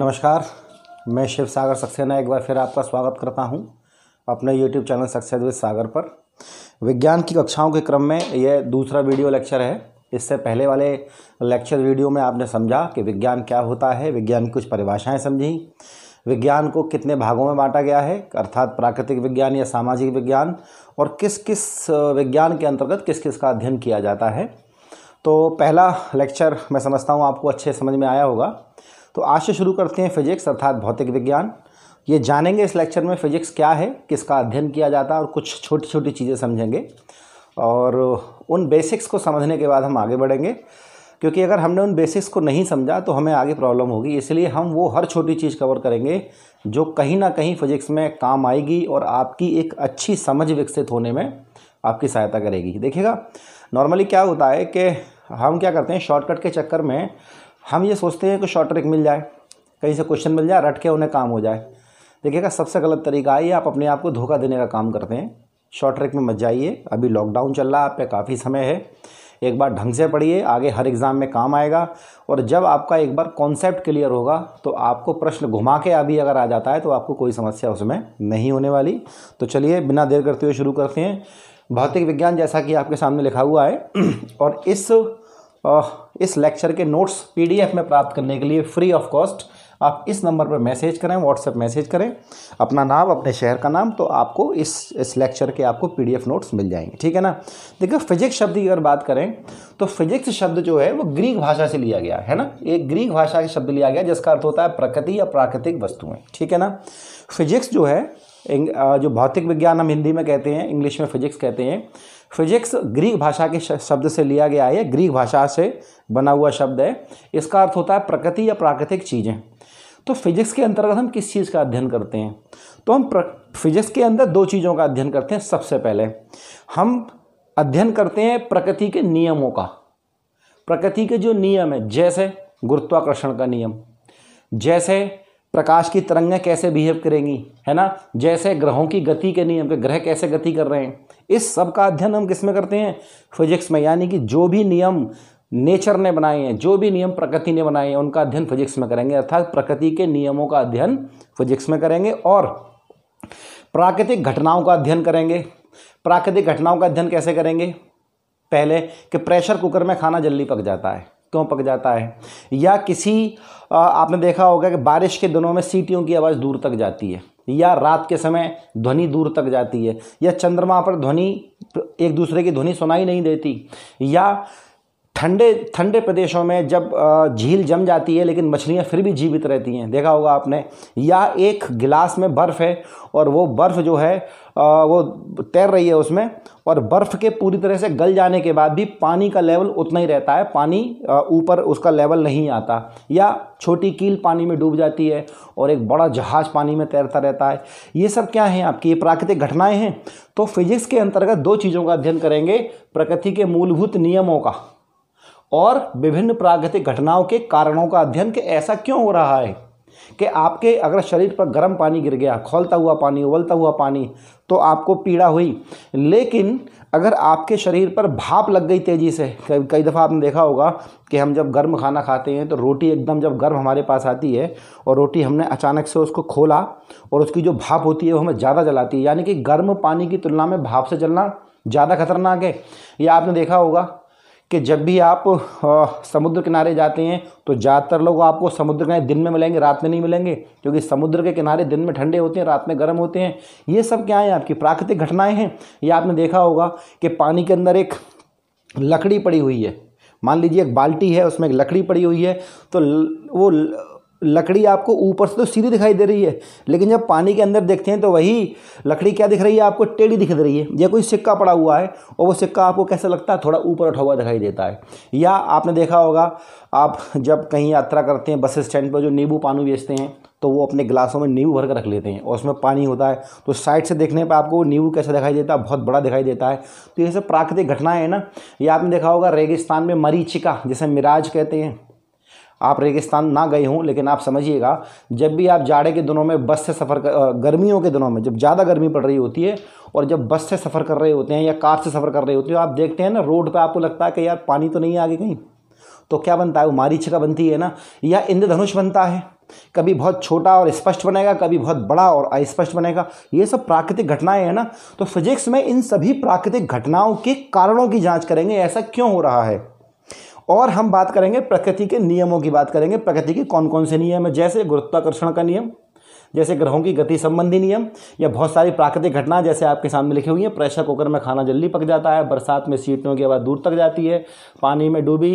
नमस्कार मैं शिव सागर सक्सेना एक बार फिर आपका स्वागत करता हूं अपने YouTube channel success with Sagar पर विज्ञान की कक्षाओं के क्रम में यह दूसरा वीडियो लेक्चर है इससे पहले वाले लेक्चर वीडियो में आपने समझा कि विज्ञान क्या होता है विज्ञान की कुछ परिभाषाएँ समझी विज्ञान को कितने भागों में बांटा गया है अर्थात प्राकृतिक विज्ञान या सामाजिक विज्ञान और किस किस विज्ञान के अंतर्गत किस किस का अध्ययन किया जाता है तो पहला लेक्चर मैं समझता हूँ आपको अच्छे समझ में आया होगा तो आज से शुरू करते हैं फिजिक्स अर्थात भौतिक विज्ञान ये जानेंगे इस लेक्चर में फिजिक्स क्या है किसका अध्ययन किया जाता है और कुछ छोटी छोटी चीज़ें समझेंगे और उन बेसिक्स को समझने के बाद हम आगे बढ़ेंगे क्योंकि अगर हमने उन बेसिक्स को नहीं समझा तो हमें आगे प्रॉब्लम होगी इसलिए हम वो हर छोटी चीज़ कवर करेंगे जो कहीं ना कहीं फिजिक्स में काम आएगी और आपकी एक अच्छी समझ विकसित होने में आपकी सहायता करेगी देखिएगा नॉर्मली क्या होता है कि हम क्या करते हैं शॉर्टकट के चक्कर में हम ये सोचते हैं कि शॉर्ट ट्रिक मिल जाए कहीं से क्वेश्चन मिल जाए रट के उन्हें काम हो जाए देखिएगा सबसे गलत तरीका है आप अपने आप को धोखा देने का काम करते हैं शॉर्ट ट्रिक में मत जाइए अभी लॉकडाउन चल रहा है आप पे काफ़ी समय है एक बार ढंग से पढ़िए आगे हर एग्ज़ाम में काम आएगा और जब आपका एक बार कॉन्सेप्ट क्लियर होगा तो आपको प्रश्न घुमा के अभी अगर आ जाता है तो आपको कोई समस्या उसमें नहीं होने वाली तो चलिए बिना देर करते हुए शुरू करते हैं भौतिक विज्ञान जैसा कि आपके सामने लिखा हुआ है और इस इस लेक्चर के नोट्स पीडीएफ में प्राप्त करने के लिए फ्री ऑफ कॉस्ट आप इस नंबर पर मैसेज करें व्हाट्सएप मैसेज करें अपना नाम अपने शहर का नाम तो आपको इस इस लेक्चर के आपको पीडीएफ नोट्स मिल जाएंगे ठीक है ना देखिए फिजिक्स शब्द की अगर बात करें तो फिजिक्स शब्द जो है वो ग्रीक भाषा से लिया गया है ना एक ग्रीक भाषा का शब्द लिया गया जिसका अर्थ होता है प्रकृति या प्राकृतिक वस्तुएं ठीक है ना फिजिक्स जो है जो भौतिक विज्ञान हम हिंदी में कहते हैं इंग्लिश में फिजिक्स कहते हैं फिजिक्स ग्रीक भाषा के शब्द से लिया गया है ग्रीक भाषा से बना हुआ शब्द है इसका अर्थ होता है प्रकृति या प्राकृतिक चीज़ें तो फिजिक्स के अंतर्गत हम किस चीज़ का अध्ययन करते हैं तो हम फिजिक्स के अंदर दो चीज़ों का अध्ययन करते हैं सबसे पहले हम अध्ययन करते हैं प्रकृति के नियमों का प्रकृति के जो नियम है जैसे गुरुत्वाकर्षण का नियम जैसे प्रकाश की तरंगें कैसे बिहेव करेंगी है ना जैसे ग्रहों की गति के नियम के ग्रह कैसे गति कर रहे हैं इस सब का अध्ययन हम किस में करते हैं फिजिक्स में यानी कि जो भी नियम नेचर ने बनाए हैं जो भी नियम प्रकृति ने बनाए हैं उनका अध्ययन फिजिक्स में करेंगे अर्थात प्रकृति के नियमों का अध्ययन फिजिक्स में करेंगे और प्राकृतिक घटनाओं का अध्ययन करेंगे प्राकृतिक घटनाओं का अध्ययन कैसे करेंगे पहले कि प्रेशर कुकर में खाना जल्दी पक जाता है क्यों पक जाता है या किसी आपने देखा होगा कि बारिश के दिनों में सीटियों की आवाज़ दूर तक जाती है या रात के समय ध्वनि दूर तक जाती है या चंद्रमा पर ध्वनि एक दूसरे की ध्वनि सुनाई नहीं देती या ठंडे ठंडे प्रदेशों में जब झील जम जाती है लेकिन मछलियाँ फिर भी जीवित रहती हैं देखा होगा आपने या एक गिलास में बर्फ़ है और वो बर्फ़ जो है वो तैर रही है उसमें और बर्फ़ के पूरी तरह से गल जाने के बाद भी पानी का लेवल उतना ही रहता है पानी ऊपर उसका लेवल नहीं आता या छोटी कील पानी में डूब जाती है और एक बड़ा जहाज़ पानी में तैरता रहता है ये सब क्या है आपकी ये प्राकृतिक घटनाएं हैं तो फिजिक्स के अंतर्गत दो चीज़ों का अध्ययन करेंगे प्रकृति के मूलभूत नियमों का और विभिन्न प्राकृतिक घटनाओं के कारणों का अध्ययन कि ऐसा क्यों हो रहा है कि आपके अगर शरीर पर गर्म पानी गिर गया खोलता हुआ पानी उबलता हुआ पानी तो आपको पीड़ा हुई लेकिन अगर आपके शरीर पर भाप लग गई तेज़ी से कई कई दफ़ा आपने देखा होगा कि हम जब गर्म खाना खाते हैं तो रोटी एकदम जब गर्म हमारे पास आती है और रोटी हमने अचानक से उसको खोला और उसकी जो भाप होती है वो हमें ज़्यादा जलाती है यानी कि गर्म पानी की तुलना में भाप से जलना ज़्यादा खतरनाक है या आपने देखा होगा कि जब भी आप समुद्र किनारे जाते हैं तो ज़्यादातर लोग आपको समुद्र किनारे दिन में मिलेंगे रात में नहीं मिलेंगे क्योंकि समुद्र के किनारे दिन में ठंडे होते हैं रात में गर्म होते हैं ये सब क्या है आपकी प्राकृतिक घटनाएं हैं ये आपने देखा होगा कि पानी के अंदर एक लकड़ी पड़ी हुई है मान लीजिए एक बाल्टी है उसमें एक लकड़ी पड़ी हुई है तो वो लकड़ी आपको ऊपर से तो सीधी दिखाई दे रही है लेकिन जब पानी के अंदर देखते हैं तो वही लकड़ी क्या दिख रही है आपको टेढ़ी दिख रही है या कोई सिक्का पड़ा हुआ है और वो सिक्का आपको कैसा लगता है थोड़ा ऊपर उठा हुआ दिखाई देता है या आपने देखा होगा आप जब कहीं यात्रा करते हैं बस स्टैंड पर जो नींबू पानी बेचते हैं तो वो अपने गिलासों में नींबू भर कर रख लेते हैं और उसमें पानी होता है तो साइड से देखने पर आपको नींबू कैसा दिखाई देता है बहुत बड़ा दिखाई देता है तो ये सब प्राकृतिक घटनाएं हैं ना ये आपने देखा होगा रेगिस्तान में मरीचिका जिसे मिराज कहते हैं आप रेगिस्तान ना गए हों लेकिन आप समझिएगा जब भी आप जाड़े के दिनों में बस से सफ़र कर गर्मियों के दिनों में जब ज़्यादा गर्मी पड़ रही होती है और जब बस से सफ़र कर रहे होते हैं या कार से सफ़र कर रहे होते हैं आप देखते हैं ना रोड पर आपको लगता है कि यार पानी तो नहीं आगे कहीं तो क्या बनता है वो मारी मारीचिका बनती है ना या इंद्रधनुष बनता है कभी बहुत छोटा और स्पष्ट बनेगा कभी बहुत बड़ा और अस्पष्ट बनेगा ये सब प्राकृतिक घटनाएं हैं ना तो फिजिक्स में इन सभी प्राकृतिक घटनाओं के कारणों की जांच करेंगे ऐसा क्यों हो रहा है और हम बात करेंगे प्रकृति के नियमों की बात करेंगे प्रकृति के कौन कौन से नियम है जैसे गुरुत्वाकर्षण का नियम जैसे ग्रहों की गति संबंधी नियम या बहुत सारी प्राकृतिक घटनाएं जैसे आपके सामने लिखी हुई हैं प्रेशर कुकर में खाना जल्दी पक जाता है बरसात में सीटों की आवाज़ दूर तक जाती है पानी में डूबी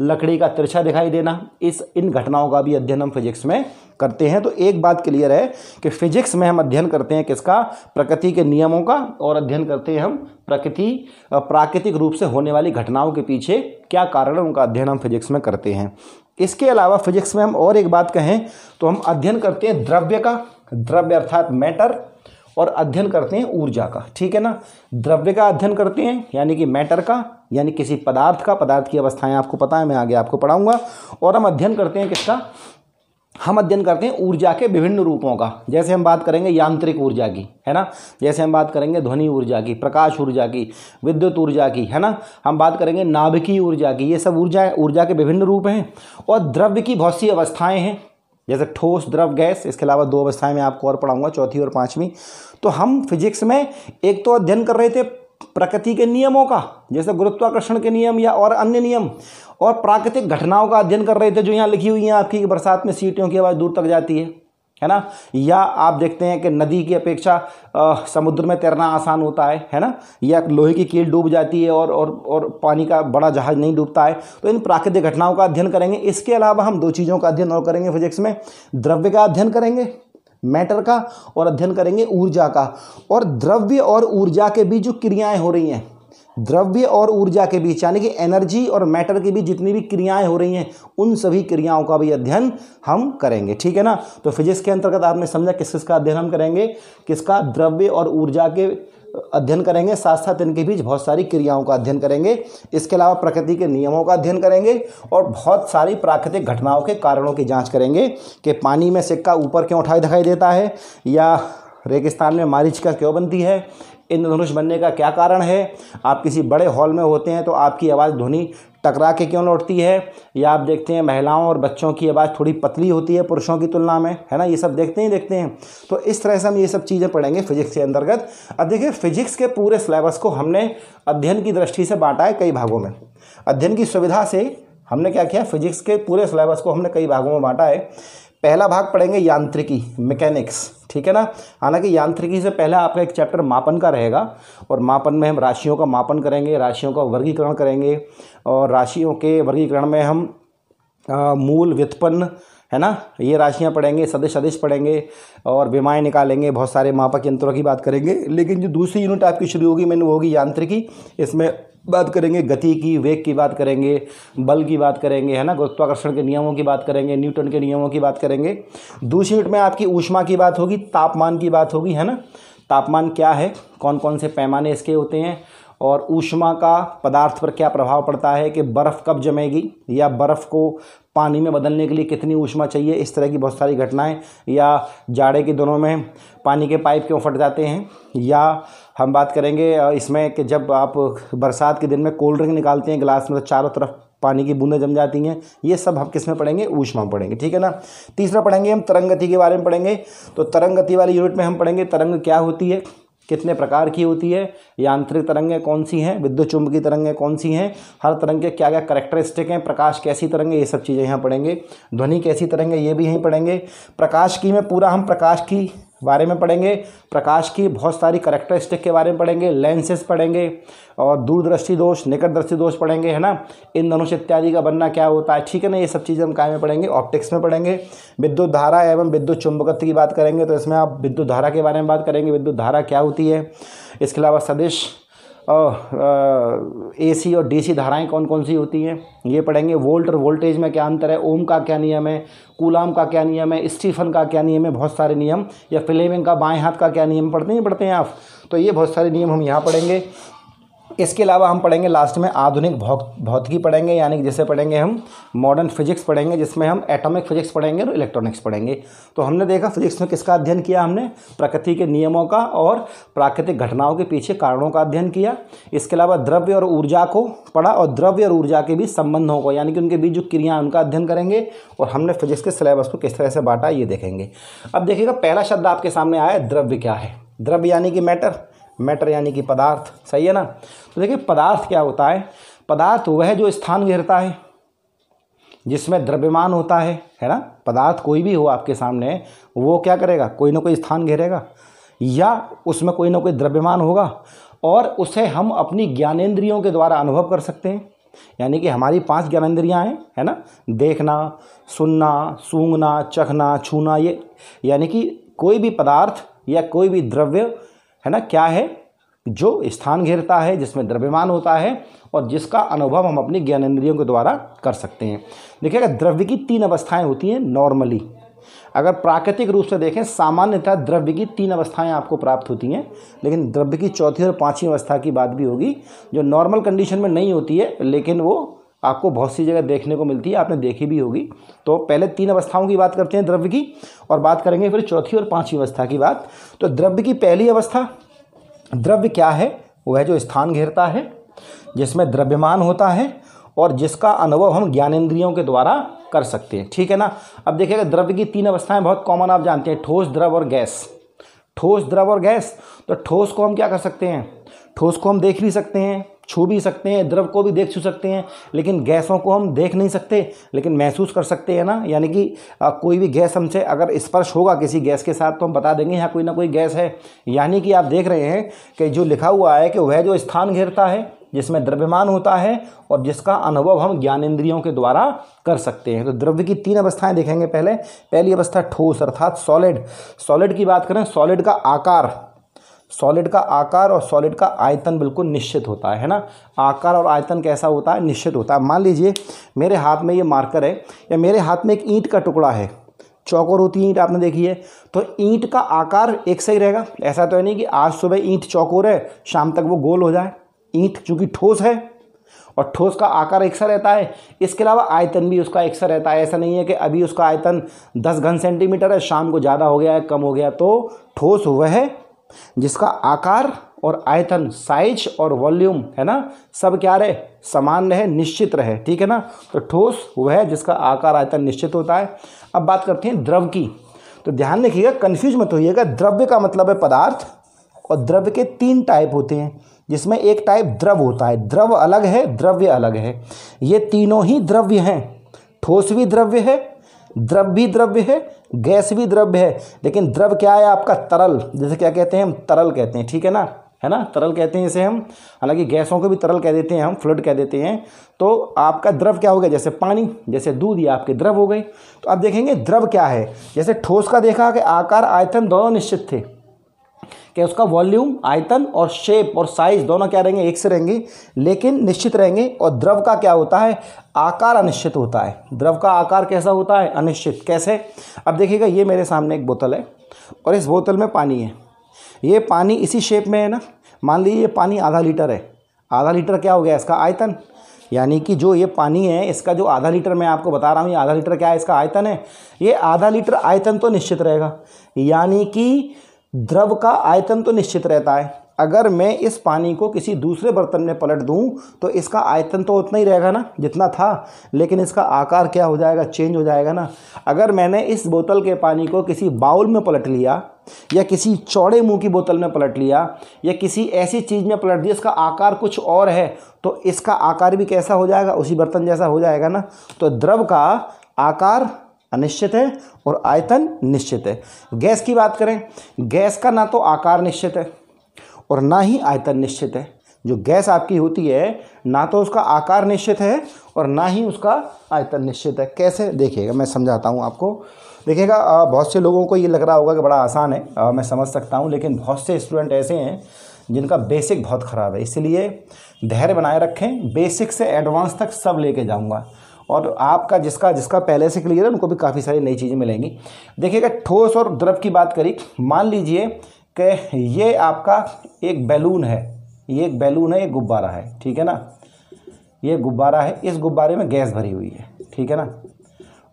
लकड़ी का तिरछा दिखाई देना इस इन घटनाओं का भी अध्ययन हम फिजिक्स में करते हैं तो एक बात क्लियर है कि फिजिक्स में हम अध्ययन करते हैं किसका प्रकृति के नियमों का और अध्ययन करते हैं हम प्रकृति प्राकृतिक रूप से होने वाली घटनाओं के पीछे क्या कारण है उनका अध्ययन हम फिजिक्स में करते हैं इसके अलावा फिजिक्स में हम और एक बात कहें तो हम अध्ययन करते हैं द्रव्य का द्रव्य अर्थात मैटर और अध्ययन करते हैं ऊर्जा का ठीक है ना द्रव्य का अध्ययन करते हैं यानी कि मैटर का यानी किसी पदार्थ का पदार्थ की अवस्थाएं आपको पता है मैं आगे आपको पढ़ाऊंगा और हम अध्ययन करते हैं किसका हम अध्ययन करते हैं ऊर्जा के विभिन्न रूपों का जैसे हम बात करेंगे यांत्रिक ऊर्जा की है ना जैसे हम बात करेंगे ध्वनि ऊर्जा की प्रकाश ऊर्जा की विद्युत ऊर्जा की है ना हम बात करेंगे नाभिकीय ऊर्जा की ये सब ऊर्जा ऊर्जा के विभिन्न रूप हैं और द्रव्य की बहुत सी अवस्थाएं हैं जैसे ठोस द्रव गैस इसके अलावा दो अवस्थाएं मैं आपको और पढ़ाऊंगा चौथी और पांचवी तो हम फिजिक्स में एक तो अध्ययन कर रहे थे प्रकृति के नियमों का जैसे गुरुत्वाकर्षण के नियम या और अन्य नियम और प्राकृतिक घटनाओं का अध्ययन कर रहे थे जो यहाँ लिखी हुई हैं आपकी बरसात में सीटियों की आवाज़ दूर तक जाती है है ना या आप देखते हैं कि नदी की अपेक्षा समुद्र में तैरना आसान होता है है ना या लोहे की कील डूब जाती है और और और पानी का बड़ा जहाज नहीं डूबता है तो इन प्राकृतिक घटनाओं का अध्ययन करेंगे इसके अलावा हम दो चीज़ों का अध्ययन और करेंगे फिजिक्स में द्रव्य का अध्ययन करेंगे मैटर का और अध्ययन करेंगे ऊर्जा का और द्रव्य और ऊर्जा के बीच जो क्रियाएँ हो रही हैं द्रव्य और ऊर्जा के बीच यानी कि एनर्जी और मैटर के बीच जितनी भी क्रियाएं हो रही हैं उन सभी क्रियाओं का भी अध्ययन हम करेंगे ठीक है ना तो फिजिक्स के अंतर्गत आपने समझा किस किसका अध्ययन हम करेंगे किसका द्रव्य और ऊर्जा के अध्ययन करेंगे साथ साथ इनके बीच बहुत सारी क्रियाओं का अध्ययन करेंगे इसके अलावा प्रकृति के नियमों का अध्ययन करेंगे और बहुत सारी प्राकृतिक घटनाओं के कारणों की जांच करेंगे कि पानी में सिक्का ऊपर क्यों उठाई दिखाई देता है या रेगिस्तान में मारिचिका क्यों बनती है इंद्रधनुष बनने का क्या कारण है आप किसी बड़े हॉल में होते हैं तो आपकी आवाज़ ध्वनि टकरा के क्यों लौटती है या आप देखते हैं महिलाओं और बच्चों की आवाज़ थोड़ी पतली होती है पुरुषों की तुलना में है ना ये सब देखते ही देखते हैं तो इस तरह से हम ये सब चीज़ें पढ़ेंगे फिजिक्स के अंतर्गत अब देखिए फिजिक्स के पूरे सिलेबस को हमने अध्ययन की दृष्टि से बांटा है कई भागों में अध्ययन की सुविधा से हमने क्या किया फिजिक्स के पूरे सिलेबस को हमने कई भागों में बांटा है पहला भाग पढ़ेंगे यांत्रिकी मैकेनिक्स ठीक है ना हालांकि यांत्रिकी से पहले आपका एक चैप्टर मापन का रहेगा और मापन में हम राशियों का मापन करेंगे राशियों का वर्गीकरण करेंगे और राशियों के वर्गीकरण में हम आ, मूल व्युत्पन्न है ना ये राशियाँ पढ़ेंगे सदस्य सदिश पढ़ेंगे और विमाएँ निकालेंगे बहुत सारे मापक यंत्रों की बात करेंगे लेकिन जो दूसरी यूनिट आपकी शुरू होगी मैंने वो होगी यांत्रिकी इसमें बात करेंगे गति की वेग की बात करेंगे बल की बात करेंगे है ना गुरुत्वाकर्षण के नियमों की बात करेंगे न्यूटन के नियमों की बात करेंगे दूसरी यूनिट में आपकी ऊष्मा की बात होगी तापमान की बात होगी है ना तापमान क्या है कौन कौन से पैमाने इसके होते हैं और ऊष्मा का पदार्थ पर क्या प्रभाव पड़ता है कि बर्फ़ कब जमेगी या बर्फ़ को पानी में बदलने के लिए कितनी ऊष्मा चाहिए इस तरह की बहुत सारी घटनाएं या जाड़े के दोनों में पानी के पाइप क्यों फट जाते हैं या हम बात करेंगे इसमें कि जब आप बरसात के दिन में कोल्ड ड्रिंक निकालते हैं गिलास में तो चारों तरफ पानी की बूंदें जम जाती हैं ये सब हम किस में पढ़ेंगे ऊष्मा में पढ़ेंगे ठीक है ना तीसरा पढ़ेंगे हम तरंग गति के बारे में पढ़ेंगे तो तरंग गति वाली यूनिट में हम पढ़ेंगे तरंग क्या होती है कितने प्रकार की होती है यांत्रिक तरंगें कौन सी हैं विद्युत चुंबकीय तरंगें कौन सी हैं हर तरंग के क्या क्या करेक्टरिस्टिक हैं प्रकाश कैसी तरंगें ये सब चीज़ें यहाँ पढ़ेंगे ध्वनि कैसी तरंगें ये भी यहीं पढ़ेंगे प्रकाश की में पूरा हम प्रकाश की बारे में पढ़ेंगे प्रकाश की बहुत सारी करेक्टरिस्टिक के बारे में पढ़ेंगे लेंसेज पढ़ेंगे और दूरदृष्टि दोष निकट दृष्टि दोष पढ़ेंगे है ना इन धनुष इत्यादि का बनना क्या होता है ठीक है ना ये सब चीज़ें हम काय में पढ़ेंगे ऑप्टिक्स में पढ़ेंगे विद्युत धारा एवं विद्युत चुंबकत्व की बात करेंगे तो इसमें आप विद्युत धारा के बारे में बात करेंगे विद्युत धारा क्या होती है इसके अलावा सदेश एसी और डीसी धाराएं कौन कौन सी होती हैं ये पढ़ेंगे वोल्ट और वोल्टेज में क्या अंतर है ओम का क्या नियम है कूलाम का क्या नियम है स्टीफन का क्या नियम है बहुत सारे नियम या फ्लेमिंग का बाएं हाथ का क्या नियम पढ़ते हैं पढ़ते हैं आप तो ये बहुत सारे नियम हम यहाँ पढ़ेंगे इसके अलावा हम पढ़ेंगे लास्ट में आधुनिक भौतिकी पढ़ेंगे यानी कि जैसे पढ़ेंगे हम मॉडर्न फिजिक्स पढ़ेंगे जिसमें हम एटॉमिक फिजिक्स पढ़ेंगे और इलेक्ट्रॉनिक्स पढ़ेंगे तो हमने देखा फिजिक्स में किसका अध्ययन किया हमने प्रकृति के नियमों का और प्राकृतिक घटनाओं के पीछे कारणों का अध्ययन किया इसके अलावा द्रव्य और ऊर्जा को पढ़ा और द्रव्य और ऊर्जा के बीच संबंधों को यानी कि उनके बीच जो क्रियाएँ उनका अध्ययन करेंगे और हमने फिजिक्स के सिलेबस को किस तरह से बांटा ये देखेंगे अब देखिएगा पहला शब्द आपके सामने आया द्रव्य क्या है द्रव्य यानी कि मैटर मैटर यानी कि पदार्थ सही है ना तो देखिए पदार्थ क्या होता है पदार्थ वह जो स्थान घेरता है जिसमें द्रव्यमान होता है है ना पदार्थ कोई भी हो आपके सामने वो क्या करेगा कोई ना कोई स्थान घेरेगा या उसमें कोई ना कोई द्रव्यमान होगा और उसे हम अपनी ज्ञानेंद्रियों के द्वारा अनुभव कर सकते हैं यानी कि हमारी पांच ज्ञानेंद्रियाँ हैं है ना देखना सुनना सूंघना चखना छूना ये यानी कि कोई भी पदार्थ या कोई भी द्रव्य है ना क्या है जो स्थान घेरता है जिसमें द्रव्यमान होता है और जिसका अनुभव हम अपनी ज्ञानेन्द्रियों के द्वारा कर सकते हैं देखिएगा द्रव्य की तीन अवस्थाएं होती हैं नॉर्मली अगर प्राकृतिक रूप से देखें सामान्यतः द्रव्य की तीन अवस्थाएं आपको प्राप्त होती हैं लेकिन द्रव्य की चौथी और पांचवी अवस्था की बात भी होगी जो नॉर्मल कंडीशन में नहीं होती है लेकिन वो आपको बहुत सी जगह देखने को मिलती है आपने देखी भी होगी तो पहले तीन अवस्थाओं की बात करते हैं द्रव्य की और बात करेंगे फिर चौथी और पाँचवीं अवस्था की बात तो द्रव्य की पहली अवस्था द्रव्य क्या है वह जो स्थान घेरता है जिसमें द्रव्यमान होता है और जिसका अनुभव हम ज्ञानेन्द्रियों के द्वारा कर सकते हैं ठीक है ना अब देखिएगा द्रव्य की तीन अवस्थाएं बहुत कॉमन आप जानते हैं ठोस द्रव और गैस ठोस द्रव और गैस तो ठोस को हम क्या कर सकते हैं ठोस को हम देख भी सकते हैं छू भी सकते हैं द्रव को भी देख छू सकते हैं लेकिन गैसों को हम देख नहीं सकते लेकिन महसूस कर सकते हैं ना यानी कि कोई भी गैस हमसे अगर स्पर्श होगा किसी गैस के साथ तो हम बता देंगे यहाँ कोई ना कोई गैस है यानी कि आप देख रहे हैं कि जो लिखा हुआ है कि वह जो स्थान घेरता है जिसमें द्रव्यमान होता है और जिसका अनुभव हम ज्ञानेन्द्रियों के द्वारा कर सकते हैं तो द्रव्य की तीन अवस्थाएं देखेंगे पहले पहली अवस्था ठोस अर्थात सॉलिड सॉलिड की बात करें सॉलिड का आकार सॉलिड का आकार और सॉलिड का आयतन बिल्कुल निश्चित होता है है ना आकार और आयतन कैसा होता है निश्चित होता है मान लीजिए मेरे हाथ में ये मार्कर है या मेरे हाथ में एक ईंट का टुकड़ा है चौकोर होती ईंट आपने देखी है तो ईंट का आकार एक सही रहेगा ऐसा तो है नहीं कि आज सुबह ईंट चौकोर है शाम तक वो गोल हो जाए ईंट चूँकि ठोस है और ठोस का आकार एक सा रहता है इसके अलावा आयतन भी उसका एक सा रहता है ऐसा नहीं है कि अभी उसका आयतन दस घन सेंटीमीटर है शाम को ज़्यादा हो गया है कम हो गया तो ठोस वह जिसका आकार और आयतन साइज और वॉल्यूम है ना सब क्या रहे समान रहे निश्चित रहे ठीक है ना तो ठोस वह है जिसका आकार आयतन निश्चित होता है अब बात करते हैं द्रव की तो ध्यान रखिएगा कन्फ्यूज मत होइएगा द्रव्य का मतलब है पदार्थ और द्रव्य के तीन टाइप होते हैं जिसमें एक टाइप द्रव होता है द्रव अलग है द्रव्य अलग है ये तीनों ही द्रव्य हैं ठोस भी द्रव्य है द्रव भी द्रव्य है गैस भी द्रव्य है लेकिन द्रव क्या है आपका तरल जैसे क्या कहते हैं हम तरल कहते हैं ठीक है ना है ना तरल कहते हैं इसे हम हालांकि गैसों को भी तरल कह देते हैं हम फ्लड कह देते हैं तो आपका द्रव क्या हो गया जैसे पानी जैसे दूध ये आपके द्रव हो गए तो आप देखेंगे द्रव क्या है जैसे ठोस का देखा कि आकार आयतन दोनों निश्चित थे कि उसका वॉल्यूम आयतन और शेप और साइज दोनों क्या रहेंगे एक से रहेंगे लेकिन निश्चित रहेंगे और द्रव का क्या होता है आकार अनिश्चित होता है द्रव का आकार कैसा होता है अनिश्चित कैसे अब देखिएगा ये मेरे सामने एक बोतल है और इस बोतल में पानी है ये पानी इसी शेप में है ना मान लीजिए ये पानी आधा लीटर है आधा लीटर क्या हो गया इसका आयतन यानी कि जो ये पानी है इसका जो आधा लीटर मैं आपको बता रहा हूँ ये आधा लीटर क्या है इसका आयतन है ये आधा लीटर आयतन तो निश्चित रहेगा यानी कि द्रव का आयतन तो निश्चित रहता है अगर मैं इस पानी को किसी दूसरे बर्तन में पलट दूं तो इसका आयतन तो उतना ही रहेगा ना जितना था लेकिन इसका आकार क्या हो जाएगा चेंज हो जाएगा ना अगर मैंने इस बोतल के पानी को किसी बाउल में पलट लिया या किसी चौड़े मुंह की बोतल में पलट लिया या किसी ऐसी चीज़ में पलट दिया इसका आकार कुछ और है तो इसका आकार भी कैसा हो जाएगा उसी बर्तन जैसा हो जाएगा ना तो द्रव का आकार अनिश्चित है और आयतन निश्चित है गैस की बात करें गैस का ना तो आकार निश्चित है और ना ही आयतन निश्चित है जो गैस आपकी होती है ना तो उसका आकार निश्चित है और ना ही उसका आयतन निश्चित है कैसे देखिएगा मैं समझाता हूँ आपको देखिएगा बहुत से लोगों को ये लग रहा होगा कि बड़ा आसान है आ, मैं समझ सकता हूँ लेकिन बहुत से स्टूडेंट ऐसे हैं जिनका बेसिक बहुत ख़राब है इसलिए धैर्य बनाए रखें बेसिक से एडवांस तक सब लेके जाऊँगा और आपका जिसका जिसका पहले से क्लियर है उनको भी काफ़ी सारी नई चीज़ें मिलेंगी देखिएगा ठोस और द्रव की बात करी मान लीजिए कि ये आपका एक बैलून है ये एक बैलून है एक गुब्बारा है ठीक है ना ये गुब्बारा है इस गुब्बारे में गैस भरी हुई है ठीक है ना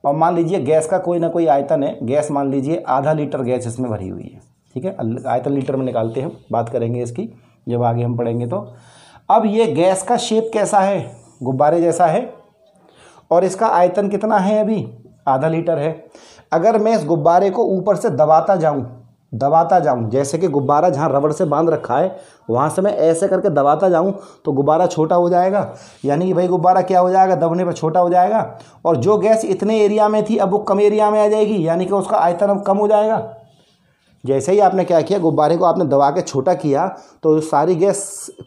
और मान लीजिए गैस का कोई ना कोई आयतन है गैस मान लीजिए आधा लीटर गैस इसमें भरी हुई है ठीक है आयतन लीटर में निकालते हैं बात करेंगे इसकी जब आगे हम पढ़ेंगे तो अब ये गैस का शेप कैसा है गुब्बारे जैसा है और इसका आयतन कितना है अभी आधा लीटर है अगर मैं इस गुब्बारे को ऊपर से दबाता जाऊं दबाता जाऊं जैसे कि गुब्बारा जहां रबड़ से बांध रखा है वहां से मैं ऐसे करके दबाता जाऊं तो गुब्बारा छोटा हो जाएगा यानी कि भाई गुब्बारा क्या हो जाएगा दबने पर छोटा हो जाएगा और जो गैस इतने एरिया में थी अब वो कम एरिया में आ जाएगी यानी कि उसका आयतन अब कम हो जाएगा जैसे ही आपने क्या किया गुब्बारे को आपने दबा के छोटा किया तो सारी गैस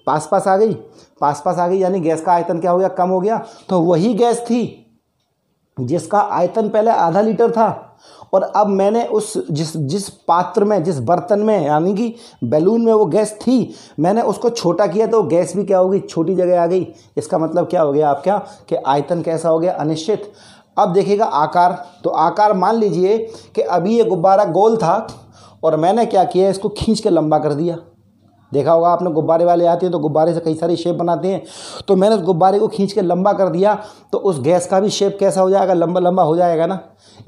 पास पास आ गई पास पास आ गई यानी गैस का आयतन क्या हो गया कम हो गया तो वही गैस थी जिसका आयतन पहले आधा लीटर था और अब मैंने उस जिस जिस पात्र में जिस बर्तन में यानी कि बैलून में वो गैस थी मैंने उसको छोटा किया तो गैस भी क्या होगी छोटी जगह आ गई इसका मतलब क्या हो गया आपका कि आयतन कैसा हो गया अनिश्चित अब देखिएगा आकार तो आकार मान लीजिए कि अभी ये गुब्बारा गोल था और मैंने क्या किया इसको खींच के लंबा कर दिया देखा होगा आपने गुब्बारे वाले आते हैं तो गुब्बारे से कई सारी शेप बनाते हैं तो मैंने उस गुब्बारे को खींच के लंबा कर दिया तो उस गैस का भी शेप कैसा हो जाएगा लंबा लंबा हो जाएगा ना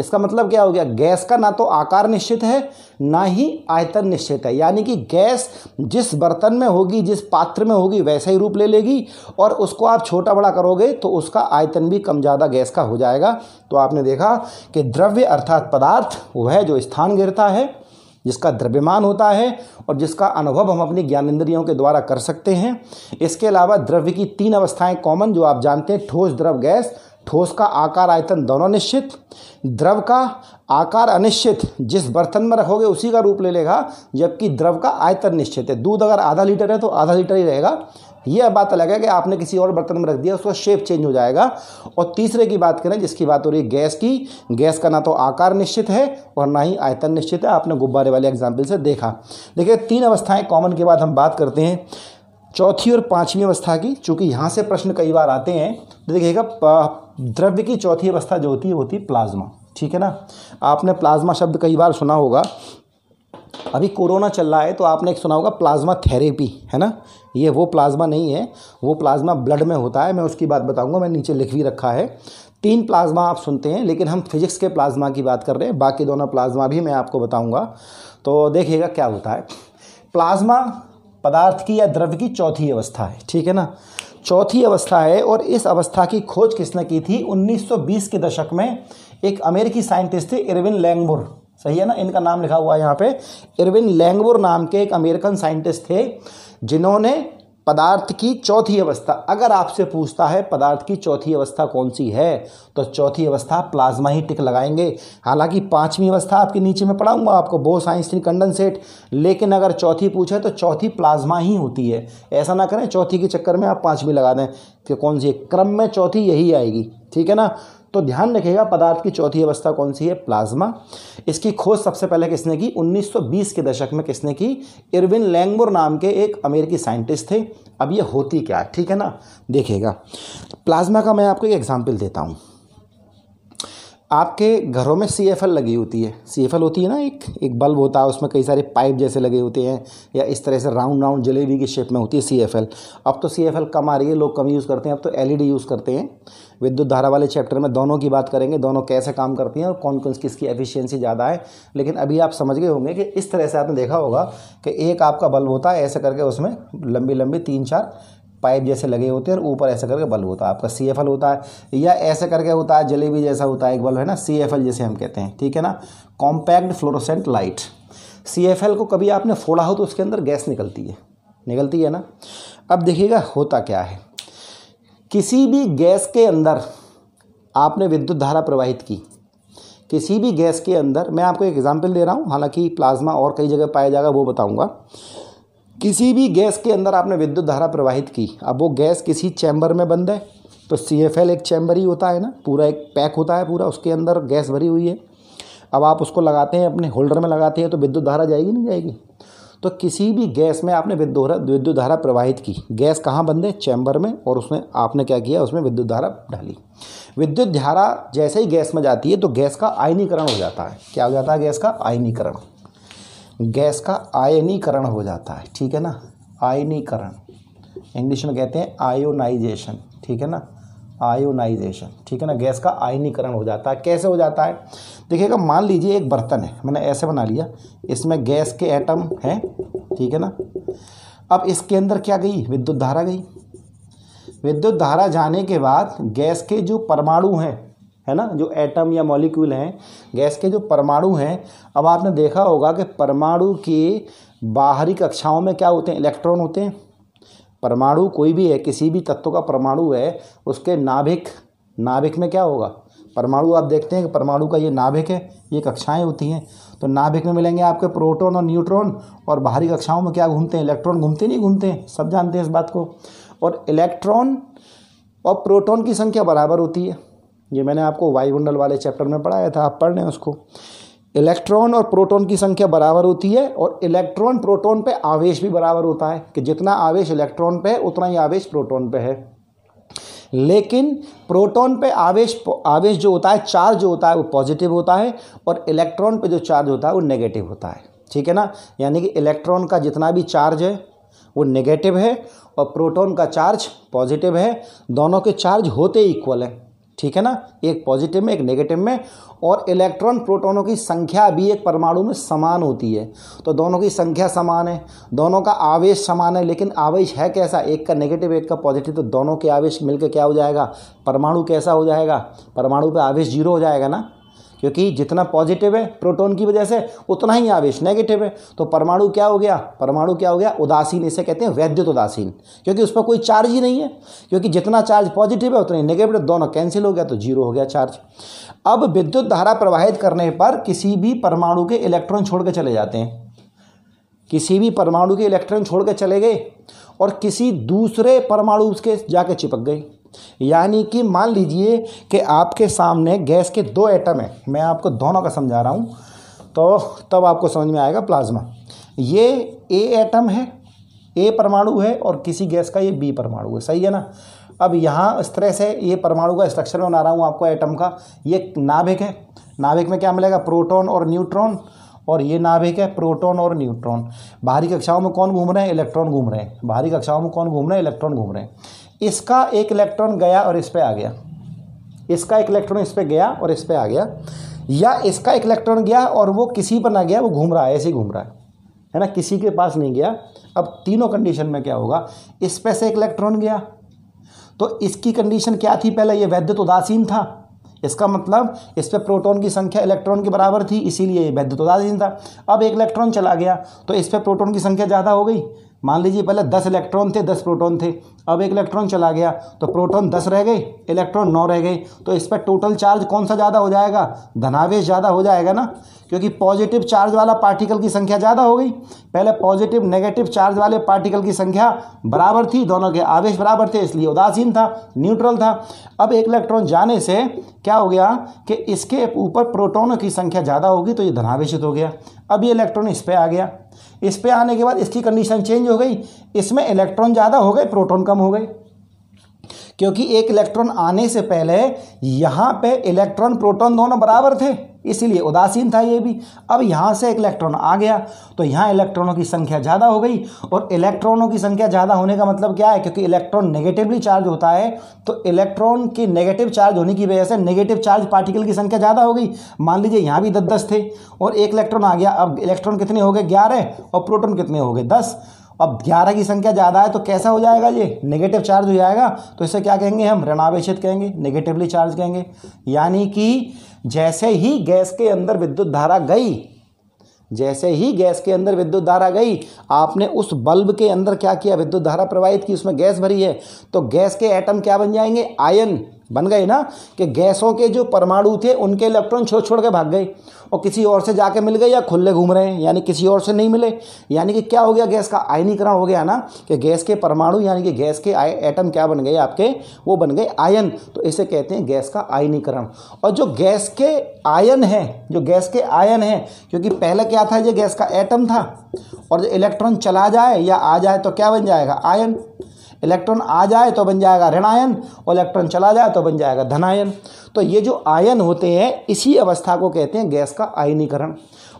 इसका मतलब क्या हो गया गैस का ना तो आकार निश्चित है ना ही आयतन निश्चित है यानी कि गैस जिस बर्तन में होगी जिस पात्र में होगी वैसा ही रूप ले लेगी और उसको आप छोटा बड़ा करोगे तो उसका आयतन भी कम ज़्यादा गैस का हो जाएगा तो आपने देखा कि द्रव्य अर्थात पदार्थ वह जो स्थान गिरता है जिसका द्रव्यमान होता है और जिसका अनुभव हम अपनी इंद्रियों के द्वारा कर सकते हैं इसके अलावा द्रव्य की तीन अवस्थाएं कॉमन जो आप जानते हैं ठोस द्रव गैस ठोस का आकार आयतन दोनों निश्चित द्रव का आकार अनिश्चित जिस बर्तन में रखोगे उसी का रूप ले लेगा जबकि द्रव का आयतन निश्चित है दूध अगर आधा लीटर है तो आधा लीटर ही रहेगा यह बात अलग है कि आपने किसी और बर्तन में रख दिया उसका शेप चेंज हो जाएगा और तीसरे की बात करें जिसकी बात हो रही है गैस की गैस का ना तो आकार निश्चित है और ना ही आयतन निश्चित है आपने गुब्बारे वाले एग्जाम्पल से देखा देखिए तीन अवस्थाएं कॉमन के बाद हम बात करते हैं चौथी और पाँचवीं अवस्था की चूंकि यहाँ से प्रश्न कई बार आते हैं तो देखिएगा द्रव्य की चौथी अवस्था जो होती है होती प्लाज्मा ठीक है ना आपने प्लाज्मा शब्द कई बार सुना होगा अभी कोरोना चल रहा है तो आपने एक सुना होगा प्लाज्मा थेरेपी है ना ये वो प्लाज्मा नहीं है वो प्लाज्मा ब्लड में होता है मैं उसकी बात बताऊंगा मैं नीचे लिख भी रखा है तीन प्लाज्मा आप सुनते हैं लेकिन हम फिजिक्स के प्लाज्मा की बात कर रहे हैं बाकी दोनों प्लाज्मा भी मैं आपको बताऊँगा तो देखिएगा क्या होता है प्लाज्मा पदार्थ की या द्रव्य की चौथी अवस्था है ठीक है ना चौथी अवस्था है और इस अवस्था की खोज किसने की थी 1920 के दशक में एक अमेरिकी साइंटिस्ट थे इरविन लैंगमुर सही है ना इनका नाम लिखा हुआ है यहाँ पे इरविन लैंगवुर नाम के एक अमेरिकन साइंटिस्ट थे जिन्होंने पदार्थ की चौथी अवस्था अगर आपसे पूछता है पदार्थ की चौथी अवस्था कौन सी है तो चौथी अवस्था प्लाज्मा ही टिक लगाएंगे हालांकि पांचवी अवस्था आपके नीचे में पढ़ाऊंगा आपको बोस आइंस्टीन कंडेंसेट लेकिन अगर चौथी पूछे तो चौथी प्लाज्मा ही होती है ऐसा ना करें चौथी के चक्कर में आप पाँचवीं लगा दें कि कौन सी क्रम में चौथी यही आएगी ठीक है ना तो ध्यान रखिएगा पदार्थ की चौथी अवस्था कौन सी है प्लाज्मा इसकी खोज सबसे पहले किसने की 1920 के दशक में किसने की इरविन लैंगमोर नाम के एक अमेरिकी साइंटिस्ट थे अब ये होती क्या ठीक है ना देखिएगा प्लाज्मा का मैं आपको एक एग्जाम्पल देता हूँ आपके घरों में सी एफ एल लगी होती है सी एफ एल होती है ना एक एक बल्ब होता है उसमें कई सारे पाइप जैसे लगे होते हैं या इस तरह से राउंड राउंड जलेबी की शेप में होती है सी एफ एल अब तो सी एफ एल कम आ रही है लोग कम यूज़ करते हैं अब तो एल ई डी यूज़ करते हैं विद्युत धारा वाले चैप्टर में दोनों की बात करेंगे दोनों कैसे काम करती हैं और कौन कौन किसकी एफिशिएंसी ज़्यादा है लेकिन अभी आप समझ गए होंगे कि इस तरह से आपने देखा होगा कि एक आपका बल्ब होता है ऐसे करके उसमें लंबी लंबी तीन चार पाइप जैसे लगे होते हैं और ऊपर ऐसा करके बल्ब होता है आपका सी एफ एल होता है या ऐसे करके होता है जलेबी जैसा होता है एक बल्ब है ना सी एफ एल जैसे हम कहते हैं ठीक है ना compact fluorescent light C F L को कभी आपने फोड़ा हो तो उसके अंदर गैस निकलती है निकलती है ना अब देखिएगा होता क्या है किसी भी गैस के अंदर आपने विद्युत धारा प्रवाहित की किसी भी गैस के अंदर मैं आपको एक एग्जाम्पल दे रहा हूँ हालांकि प्लाज्मा और कई जगह पाया जाएगा वो बताऊँगा किसी भी गैस के अंदर आपने विद्युत धारा प्रवाहित की अब वो गैस किसी चैम्बर में बंद है तो सी एफ एल एक चैम्बर ही होता है ना पूरा एक पैक होता है पूरा उसके अंदर गैस भरी हुई है अब आप उसको लगाते हैं अपने होल्डर में लगाते हैं तो विद्युत धारा जाएगी नहीं जाएगी तो किसी भी गैस में आपने विद्युत विद्युत धारा प्रवाहित की गैस कहाँ बंद है चैम्बर में और उसमें आपने क्या किया उसमें विद्युत धारा डाली विद्युत धारा जैसे ही गैस में जाती है तो गैस का आयनीकरण हो जाता है क्या हो जाता है गैस का आयनीकरण गैस का आयनीकरण हो जाता है ठीक है ना आयनीकरण इंग्लिश में कहते हैं आयोनाइजेशन ठीक है ना आयोनाइजेशन ठीक है ना गैस का आयनीकरण हो जाता है कैसे हो जाता है देखिएगा मान लीजिए एक बर्तन है मैंने ऐसे बना लिया इसमें गैस के एटम हैं ठीक है ना अब इसके अंदर क्या गई विद्युत धारा गई विद्युत धारा जाने के बाद गैस के जो परमाणु हैं है ना जो एटम या मॉलिक्यूल हैं गैस के जो परमाणु हैं अब आपने देखा होगा कि परमाणु के बाहरी कक्षाओं में क्या होते हैं इलेक्ट्रॉन होते हैं परमाणु कोई भी है किसी भी तत्व का परमाणु है उसके नाभिक नाभिक में क्या होगा परमाणु आप देखते हैं कि परमाणु का ये नाभिक है ये कक्षाएं होती हैं तो नाभिक में मिलेंगे आपके प्रोटॉन और न्यूट्रॉन और बाहरी कक्षाओं में क्या घूमते हैं इलेक्ट्रॉन घूमते नहीं घूमते हैं सब जानते हैं इस बात को और इलेक्ट्रॉन और प्रोटॉन की संख्या बराबर होती है ये मैंने आपको वायुमंडल वाले चैप्टर में पढ़ाया था आप पढ़ लें उसको इलेक्ट्रॉन और प्रोटॉन की संख्या बराबर होती है और इलेक्ट्रॉन प्रोटॉन पे आवेश भी बराबर होता है कि जितना आवेश इलेक्ट्रॉन पे है उतना ही आवेश प्रोटॉन पे है लेकिन प्रोटॉन पे आवेश आवेश जो होता है चार्ज जो होता है वो पॉजिटिव होता है और इलेक्ट्रॉन पे जो चार्ज होता है वो नेगेटिव होता है ठीक है ना यानी कि इलेक्ट्रॉन का जितना भी चार्ज है वो नेगेटिव है और प्रोटॉन का चार्ज पॉजिटिव है दोनों के चार्ज होते इक्वल हैं ठीक है ना एक पॉजिटिव में एक नेगेटिव में और इलेक्ट्रॉन प्रोटॉनों की संख्या भी एक परमाणु में समान होती है तो दोनों की संख्या समान है दोनों का आवेश समान है लेकिन आवेश है कैसा एक का नेगेटिव एक का पॉजिटिव तो दोनों के आवेश मिलकर क्या हो जाएगा परमाणु कैसा हो जाएगा परमाणु पर आवेश जीरो हो जाएगा ना क्योंकि जितना पॉजिटिव है प्रोटॉन की वजह से उतना ही आवेश नेगेटिव है तो परमाणु क्या हो गया परमाणु क्या हो गया उदासीन इसे कहते हैं वैद्युत उदासीन क्योंकि उस पर कोई चार्ज ही नहीं है क्योंकि जितना चार्ज पॉजिटिव है उतना ही नेगेटिव दोनों कैंसिल हो गया तो जीरो हो गया चार्ज अब विद्युत धारा प्रवाहित करने पर किसी भी परमाणु के इलेक्ट्रॉन छोड़ के चले जाते हैं किसी भी परमाणु के इलेक्ट्रॉन छोड़ के चले गए और किसी दूसरे परमाणु उसके जाके चिपक गए यानी कि मान लीजिए कि आपके सामने गैस के दो एटम हैं मैं आपको दोनों का समझा रहा हूँ तो तब आपको समझ में आएगा प्लाज्मा ये ए एटम है ए परमाणु है और किसी गैस का ये बी परमाणु है सही है ना अब यहाँ इस तरह से ये परमाणु का स्ट्रक्चर बना रहा हूँ आपको एटम का ये नाभिक है नाभिक में क्या मिलेगा प्रोटॉन और न्यूट्रॉन और ये नाभिक है प्रोटॉन और न्यूट्रॉन बाहरी कक्षाओं में कौन घूम रहे हैं इलेक्ट्रॉन घूम रहे हैं बाहरी कक्षाओं में कौन घूम रहे हैं इलेक्ट्रॉन घूम रहे हैं इसका एक इलेक्ट्रॉन गया और इस पर आ गया इसका एक इलेक्ट्रॉन इस पर गया और इस पर आ गया या इसका एक इलेक्ट्रॉन गया और वो किसी पर ना गया वो घूम रहा है ऐसे ही घूम रहा है है ना किसी के पास नहीं गया अब तीनों कंडीशन में क्या होगा इस पर से एक इलेक्ट्रॉन गया तो इसकी कंडीशन क्या थी पहले ये वैद्युत उदासीन था इसका मतलब इस पर प्रोटोन की संख्या इलेक्ट्रॉन के बराबर थी इसीलिए ये वैद्युत उदासीन था अब एक इलेक्ट्रॉन चला गया तो इस पर प्रोटोन की संख्या ज़्यादा हो गई मान लीजिए पहले दस इलेक्ट्रॉन थे दस प्रोटोन थे अब एक इलेक्ट्रॉन चला गया तो प्रोटॉन दस रह गए इलेक्ट्रॉन नौ रह गए तो इस पर टोटल चार्ज कौन सा ज़्यादा हो जाएगा धनावेश ज़्यादा हो जाएगा ना क्योंकि पॉजिटिव चार्ज वाला पार्टिकल की संख्या ज़्यादा हो गई पहले पॉजिटिव नेगेटिव चार्ज वाले पार्टिकल की संख्या बराबर थी दोनों के आवेश बराबर थे इसलिए उदासीन था न्यूट्रल था अब एक इलेक्ट्रॉन जाने से क्या हो गया कि इसके ऊपर प्रोटोनों की संख्या ज़्यादा होगी तो ये धनावेशित हो गया अब ये इलेक्ट्रॉन इस पर आ गया इस पर आने के बाद इसकी कंडीशन चेंज हो गई इसमें इलेक्ट्रॉन ज़्यादा हो गए प्रोटोन कम खत्म हो गई क्योंकि एक इलेक्ट्रॉन आने से पहले यहाँ पे इलेक्ट्रॉन प्रोटॉन दोनों बराबर थे इसीलिए उदासीन था ये भी अब यहाँ से एक इलेक्ट्रॉन आ गया तो यहाँ इलेक्ट्रॉनों की संख्या ज़्यादा हो गई और इलेक्ट्रॉनों की संख्या ज़्यादा होने का मतलब क्या है क्योंकि इलेक्ट्रॉन नेगेटिवली चार्ज होता है तो इलेक्ट्रॉन के नेगेटिव चार्ज होने की वजह से नेगेटिव चार्ज पार्टिकल की संख्या ज़्यादा हो गई मान लीजिए यहाँ भी दस दस थे और एक इलेक्ट्रॉन आ गया अब इलेक्ट्रॉन कितने हो गए ग्यारह और प्रोटोन कितने हो गए दस अब ग्यारह की संख्या ज़्यादा है तो कैसा हो जाएगा ये नेगेटिव चार्ज हो जाएगा तो इसे क्या कहेंगे हम ऋणावेशित कहेंगे नेगेटिवली चार्ज कहेंगे यानी कि जैसे ही गैस के अंदर विद्युत धारा गई जैसे ही गैस के अंदर विद्युत धारा गई आपने उस बल्ब के अंदर क्या किया विद्युत धारा प्रवाहित की उसमें गैस भरी है तो गैस के एटम क्या बन जाएंगे आयन बन गए ना कि गैसों के जो परमाणु थे उनके इलेक्ट्रॉन छोड़ छोड़ के भाग गए और किसी और से जाके मिल गए या खुले घूम रहे हैं यानी किसी और से नहीं मिले यानी कि क्या हो गया गैस का आयनीकरण हो गया ना कि गैस के परमाणु यानी कि गैस के एटम क्या बन गए आपके वो बन गए आयन तो इसे कहते हैं गैस का आयनीकरण और जो गैस के आयन है जो गैस के आयन है क्योंकि पहले क्या था ये गैस का एटम था और जो इलेक्ट्रॉन चला जाए या आ जाए तो क्या बन जाएगा आयन इलेक्ट्रॉन आ जाए तो बन जाएगा ऋणायन और इलेक्ट्रॉन चला जाए तो बन जाएगा धनायन तो ये जो आयन होते हैं इसी अवस्था को कहते हैं गैस का आयनीकरण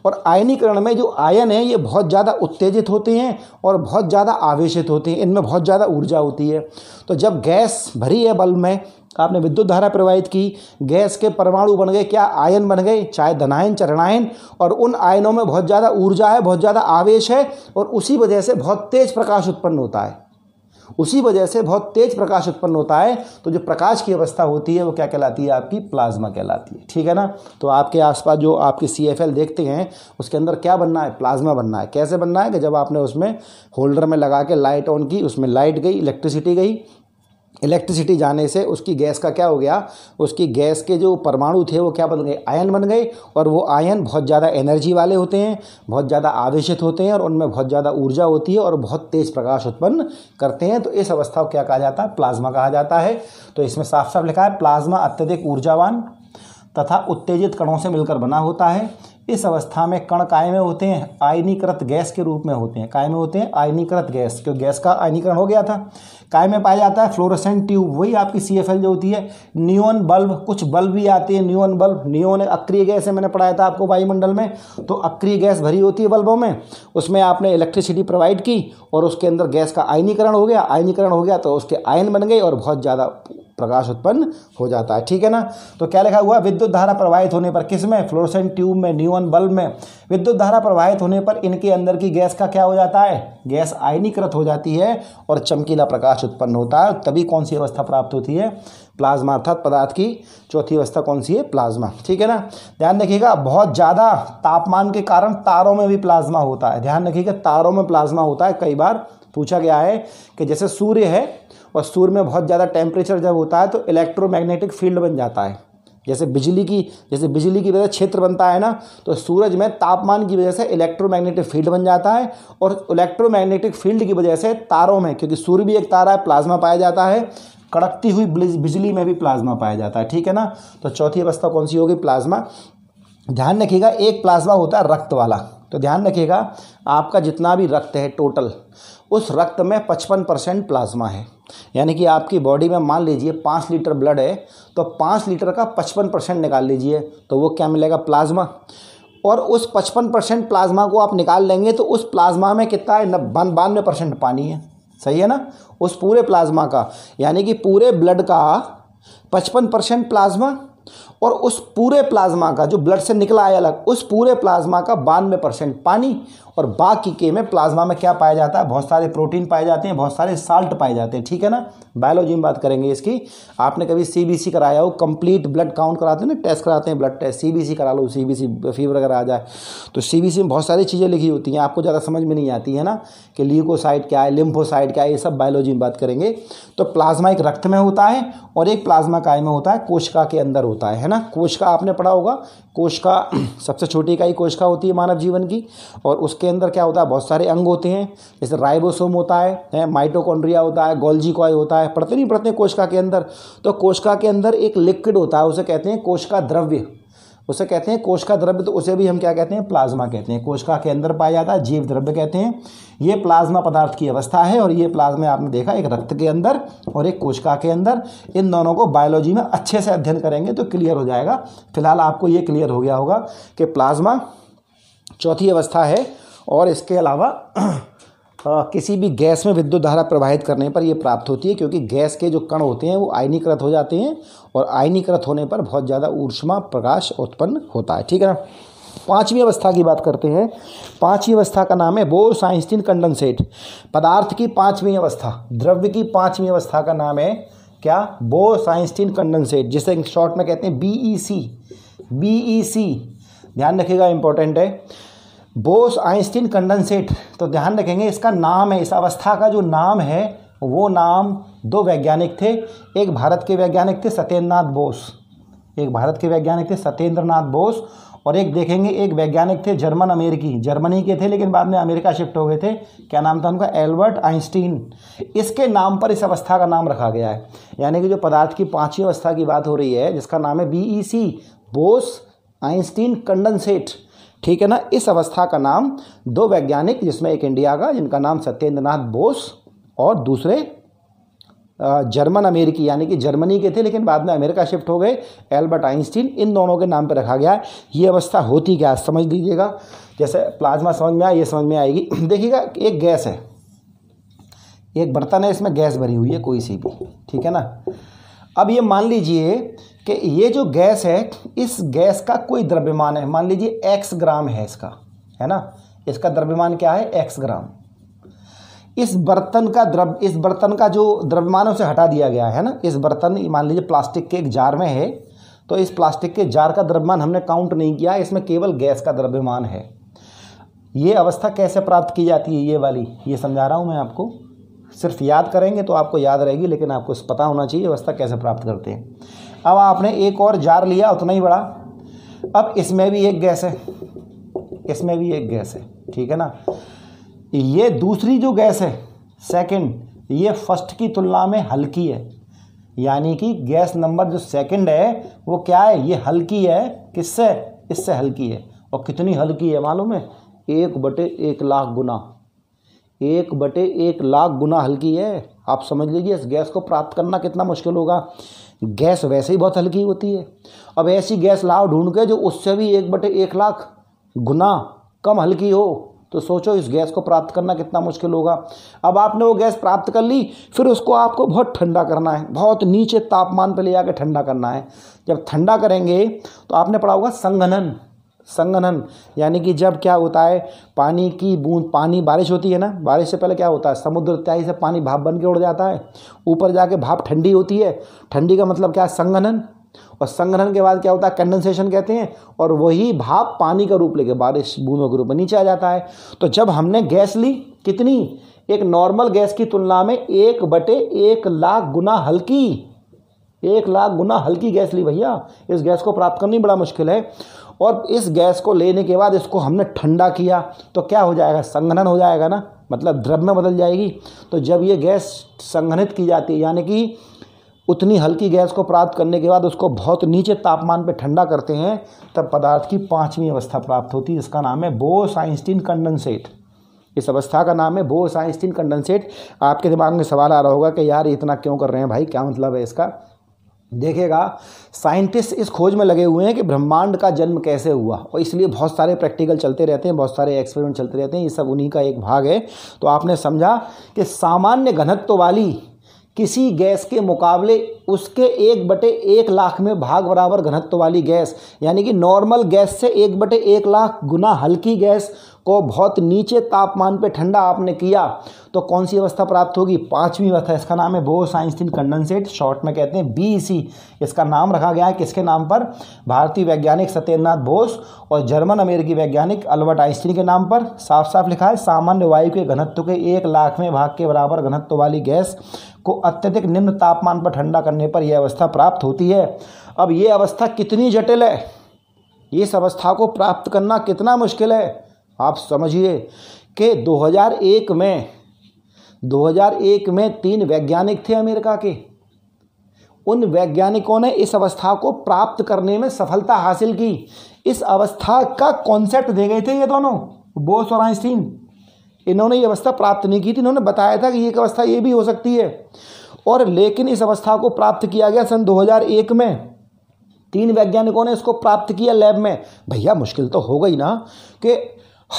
और आयनीकरण में जो आयन है ये बहुत ज़्यादा उत्तेजित होते हैं और बहुत ज़्यादा आवेशित होते हैं इनमें बहुत ज़्यादा ऊर्जा होती है तो जब गैस भरी है बल्ब में आपने विद्युत धारा प्रवाहित की गैस के परमाणु बन गए क्या आयन बन गए चाहे धनायन चरणायन और उन आयनों में बहुत ज़्यादा ऊर्जा है बहुत ज़्यादा आवेश है और उसी वजह से बहुत तेज प्रकाश उत्पन्न होता है उसी वजह से बहुत तेज प्रकाश उत्पन्न होता है तो जो प्रकाश की अवस्था होती है वो क्या कहलाती है आपकी प्लाज्मा कहलाती है ठीक है ना तो आपके आसपास जो आपके सी देखते हैं उसके अंदर क्या बनना है प्लाज्मा बनना है कैसे बनना है कि जब आपने उसमें होल्डर में लगा के लाइट ऑन की उसमें लाइट गई इलेक्ट्रिसिटी गई इलेक्ट्रिसिटी जाने से उसकी गैस का क्या हो गया उसकी गैस के जो परमाणु थे वो क्या बन गए आयन बन गए और वो आयन बहुत ज़्यादा एनर्जी वाले होते हैं बहुत ज़्यादा आवेशित होते हैं और उनमें बहुत ज़्यादा ऊर्जा होती है और बहुत तेज़ प्रकाश उत्पन्न करते हैं तो इस अवस्था को क्या कहा जाता है प्लाज्मा कहा जाता है तो इसमें साफ साफ लिखा है प्लाज्मा अत्यधिक ऊर्जावान तथा उत्तेजित कणों से मिलकर बना होता है इस अवस्था में कण काय में होते हैं आयनीकृत गैस के रूप में होते हैं काय में होते हैं आयनीकृत गैस क्योंकि गैस का आयनीकरण हो गया था काय में पाया जाता है फ्लोरोसेंट ट्यूब वही आपकी सी जो होती है न्यून बल्ब कुछ बल्ब भी आते हैं न्यून बल्ब न्यून अक्रिय गैस है मैंने पढ़ाया था आपको वायुमंडल में तो अक्रिय गैस भरी होती है बल्बों में उसमें आपने इलेक्ट्रिसिटी प्रोवाइड की और उसके अंदर गैस का आयनीकरण हो गया आयनीकरण हो गया तो उसके आयन बन गए और बहुत ज़्यादा प्रकाश उत्पन्न हो जाता है ठीक है ना तो क्या लिखा हुआ विद्युत धारा प्रवाहित होने पर किस में फ्लोरसेंट ट्यूब में न्यून बल्ब में विद्युत धारा प्रवाहित होने पर इनके अंदर की गैस का क्या हो जाता है गैस आयनीकृत हो जाती है और चमकीला प्रकाश उत्पन्न होता है तभी कौन सी अवस्था प्राप्त होती है प्लाज्मा अर्थात पदार्थ की चौथी अवस्था कौन सी है प्लाज्मा ठीक है ना ध्यान रखिएगा बहुत ज़्यादा तापमान के कारण तारों में भी प्लाज्मा होता है ध्यान रखिएगा तारों में प्लाज्मा होता है कई बार पूछा गया है कि जैसे सूर्य है और सूर्य में बहुत ज़्यादा टेम्परेचर जब होता है तो इलेक्ट्रोमैग्नेटिक फील्ड बन जाता है जैसे बिजली की जैसे बिजली की वजह क्षेत्र बनता है ना तो सूरज में तापमान की वजह से इलेक्ट्रोमैग्नेटिक फील्ड बन जाता है और इलेक्ट्रोमैग्नेटिक फील्ड की वजह से तारों में क्योंकि सूर्य भी एक तारा है प्लाज्मा पाया जाता है कड़कती हुई बिजली में भी प्लाज्मा पाया जाता है ठीक है ना तो चौथी अवस्था कौन सी होगी प्लाज्मा ध्यान रखिएगा एक प्लाज्मा होता है रक्त वाला तो ध्यान रखिएगा आपका जितना भी रक्त है टोटल उस रक्त में पचपन परसेंट प्लाज्मा है यानी कि आपकी बॉडी में मान लीजिए पाँच लीटर ब्लड है तो पाँच लीटर का पचपन परसेंट निकाल लीजिए तो वो क्या मिलेगा प्लाज्मा और उस पचपन परसेंट प्लाज्मा को आप निकाल लेंगे तो उस प्लाज्मा में कितना है बानवे परसेंट पानी है सही है ना उस पूरे प्लाज्मा का यानी कि पूरे ब्लड का पचपन परसेंट प्लाज्मा और उस पूरे प्लाज्मा का जो ब्लड से निकला है अलग उस पूरे प्लाज्मा का बानवे परसेंट पानी और बाकी के में प्लाज्मा में क्या पाया जाता है बहुत सारे प्रोटीन पाए जाते हैं बहुत सारे साल्ट पाए जाते हैं ठीक है ना बायोलॉजी में बात करेंगे इसकी आपने कभी सी कराया हो कंप्लीट ब्लड काउंट कराते हैं ना टेस्ट कराते हैं ब्लड टेस्ट सी करा लो सी फीवर अगर आ जाए तो सी में बहुत सारी चीज़ें लिखी होती हैं आपको ज़्यादा समझ में नहीं आती है ना कि ल्यूकोसाइट क्या है लिम्फोसाइट क्या है ये सब बायोलॉजी में बात करेंगे तो प्लाज्मा एक रक्त में होता है और एक प्लाज्मा काय में होता है कोशिका के अंदर होता है है ना कोशिका आपने पढ़ा होगा कोशिका सबसे छोटी इकाई कोशिका होती है मानव जीवन की और उसके अंदर क्या होता है बहुत सारे अंग होते हैं जैसे राइबोसोम होता है, है माइटोकॉन्ड्रिया होता है गोल्जी कॉय होता है पढ़ते नहीं पढ़ते कोशिका के अंदर तो कोशिका के अंदर एक लिक्विड होता है उसे कहते हैं कोशिका द्रव्य उसे कहते हैं कोश का द्रव्य तो उसे भी हम क्या कहते हैं प्लाज्मा कहते हैं कोशिका के अंदर पाया जाता है जीव द्रव्य कहते हैं ये प्लाज्मा पदार्थ की अवस्था है और ये प्लाज्मा आपने देखा एक रक्त के अंदर और एक कोशिका के अंदर इन दोनों को बायोलॉजी में अच्छे से अध्ययन करेंगे तो क्लियर हो जाएगा फिलहाल आपको ये क्लियर हो गया होगा कि प्लाज्मा चौथी अवस्था है और इसके अलावा किसी भी गैस में विद्युत धारा प्रवाहित करने पर यह प्राप्त होती है क्योंकि गैस के जो कण होते हैं वो आयनीकृत हो जाते हैं और आयनीकृत होने पर बहुत ज़्यादा ऊष्मा प्रकाश उत्पन्न होता है ठीक है ना पांचवी अवस्था की बात करते हैं पांचवी अवस्था का नाम है बोर साइंस्टीन कंडनसेट पदार्थ की पांचवी अवस्था द्रव्य की पांचवी अवस्था का नाम है क्या बोर साइंस्टीन कंडनसेट जिसे शॉर्ट में कहते हैं बीईसी बीईसी e e ध्यान रखिएगा इंपॉर्टेंट है बोस आइंस्टीन कंडेंसेट तो ध्यान रखेंगे इसका नाम है इस अवस्था का जो नाम है वो नाम दो वैज्ञानिक थे एक भारत के वैज्ञानिक थे सत्येंद्रनाथ बोस एक भारत के वैज्ञानिक थे सत्येंद्रनाथ बोस और एक देखेंगे एक वैज्ञानिक थे जर्मन अमेरिकी जर्मनी के थे लेकिन बाद में अमेरिका शिफ्ट हो गए थे क्या नाम था उनका एल्बर्ट आइंस्टीन इसके नाम पर इस अवस्था का नाम रखा गया है यानी कि जो पदार्थ की पाँचवीं अवस्था की बात हो रही है जिसका नाम है B e Bose Einstein condensate ठीक है ना इस अवस्था का नाम दो वैज्ञानिक जिसमें एक इंडिया का जिनका नाम सत्येंद्रनाथ बोस और दूसरे जर्मन अमेरिकी यानी कि जर्मनी के थे लेकिन बाद में अमेरिका शिफ्ट हो गए एल्बर्ट आइंस्टीन इन दोनों के नाम पर रखा गया है ये अवस्था होती क्या समझ लीजिएगा जैसे प्लाज्मा समझ में आए ये समझ में आएगी देखिएगा एक गैस है एक बर्तन है इसमें गैस भरी हुई है कोई सी भी ठीक है ना अब ये मान लीजिए कि ये जो गैस है इस गैस का कोई द्रव्यमान है मान लीजिए एक्स ग्राम है इसका है ना इसका द्रव्यमान क्या है एक्स ग्राम इस बर्तन का द्रव इस बर्तन का जो द्रव्यमान है उसे हटा दिया गया है ना इस बर्तन मान लीजिए प्लास्टिक के एक जार में है तो इस प्लास्टिक के जार का द्रव्यमान हमने काउंट नहीं किया इसमें केवल गैस का द्रव्यमान है ये अवस्था कैसे प्राप्त की जाती है ये वाली ये समझा रहा हूँ मैं आपको सिर्फ याद करेंगे तो आपको याद रहेगी लेकिन आपको पता होना चाहिए अवस्था कैसे प्राप्त करते हैं अब आपने एक और जार लिया उतना ही बड़ा अब इसमें भी एक गैस है इसमें भी एक गैस है ठीक है ना ये दूसरी जो गैस है सेकंड ये फर्स्ट की तुलना में हल्की है यानी कि गैस नंबर जो सेकंड है वो क्या है ये हल्की है किससे इससे हल्की है और कितनी हल्की है मालूम है एक बटे एक लाख गुना एक बटे एक लाख गुना हल्की है आप समझ लीजिए इस गैस को प्राप्त करना कितना मुश्किल होगा गैस वैसे ही बहुत हल्की होती है अब ऐसी गैस लाओ ढूंढ के जो उससे भी एक बटे एक लाख गुना कम हल्की हो तो सोचो इस गैस को प्राप्त करना कितना मुश्किल होगा अब आपने वो गैस प्राप्त कर ली फिर उसको आपको बहुत ठंडा करना है बहुत नीचे तापमान पर ले जाकर ठंडा करना है जब ठंडा करेंगे तो आपने पढ़ा होगा संघनन संगनन यानी कि जब क्या होता है पानी की बूंद पानी बारिश होती है ना बारिश से पहले क्या होता है समुद्र त्याई से पानी भाप बन के उड़ जाता है ऊपर जाके भाप ठंडी होती है ठंडी का मतलब क्या है संगनन और संग्रहण के बाद क्या होता है कंडेंसेशन कहते हैं और वही भाप पानी का रूप लेके बारिश बूंदों के रूप में नीचे आ जाता है तो जब हमने गैस ली कितनी एक नॉर्मल गैस की तुलना में एक बटे एक लाख गुना हल्की एक लाख गुना हल्की गैस ली भैया इस गैस को प्राप्त करनी बड़ा मुश्किल है और इस गैस को लेने के बाद इसको हमने ठंडा किया तो क्या हो जाएगा संघनन हो जाएगा ना मतलब द्रव में बदल जाएगी तो जब ये गैस संघनित की जाती है यानी कि उतनी हल्की गैस को प्राप्त करने के बाद उसको बहुत नीचे तापमान पर ठंडा करते हैं तब पदार्थ की पाँचवीं अवस्था प्राप्त होती है इसका नाम है बोस आइंस्टीन कंडनसेट इस अवस्था का नाम है बोस आइंस्टीन कंडनसेट आपके दिमाग में सवाल आ रहा होगा कि यार इतना क्यों कर रहे हैं भाई क्या मतलब है इसका देखेगा साइंटिस्ट इस खोज में लगे हुए हैं कि ब्रह्मांड का जन्म कैसे हुआ और इसलिए बहुत सारे प्रैक्टिकल चलते रहते हैं बहुत सारे एक्सपेरिमेंट चलते रहते हैं ये सब उन्हीं का एक भाग है तो आपने समझा कि सामान्य घनत्व वाली किसी गैस के मुकाबले उसके एक बटे एक लाख में भाग बराबर घनत्व वाली गैस यानी कि नॉर्मल गैस से एक बटे एक लाख गुना हल्की गैस को बहुत नीचे तापमान पे ठंडा आपने किया तो कौन सी अवस्था प्राप्त होगी पांचवी अवस्था इसका नाम है बोस आइंस्टीन कंडेंसेट शॉर्ट में कहते हैं बीईसी e इसका नाम रखा गया है किसके नाम पर भारतीय वैज्ञानिक सत्येंद्रनाथ बोस और जर्मन अमेरिकी वैज्ञानिक अल्बर्ट आइंस्टीन के नाम पर साफ साफ लिखा है सामान्य वायु के घनत्व के एक लाखवें भाग के बराबर घनत्व वाली गैस को अत्यधिक निम्न तापमान पर ठंडा करने पर यह अवस्था प्राप्त होती है अब ये अवस्था कितनी जटिल है इस अवस्था को प्राप्त करना कितना मुश्किल है आप समझिए कि 2001 में 2001 में तीन वैज्ञानिक थे अमेरिका के उन वैज्ञानिकों ने इस अवस्था को प्राप्त करने में सफलता हासिल की इस अवस्था का कॉन्सेप्ट दे गए थे ये दोनों बोस और आइंस्टीन इन्होंने ये अवस्था प्राप्त नहीं की थी इन्होंने बताया था कि ये अवस्था ये भी हो सकती है और लेकिन इस अवस्था को प्राप्त किया गया सन 2001 में तीन वैज्ञानिकों ने इसको प्राप्त किया लैब में भैया मुश्किल तो हो गई ना कि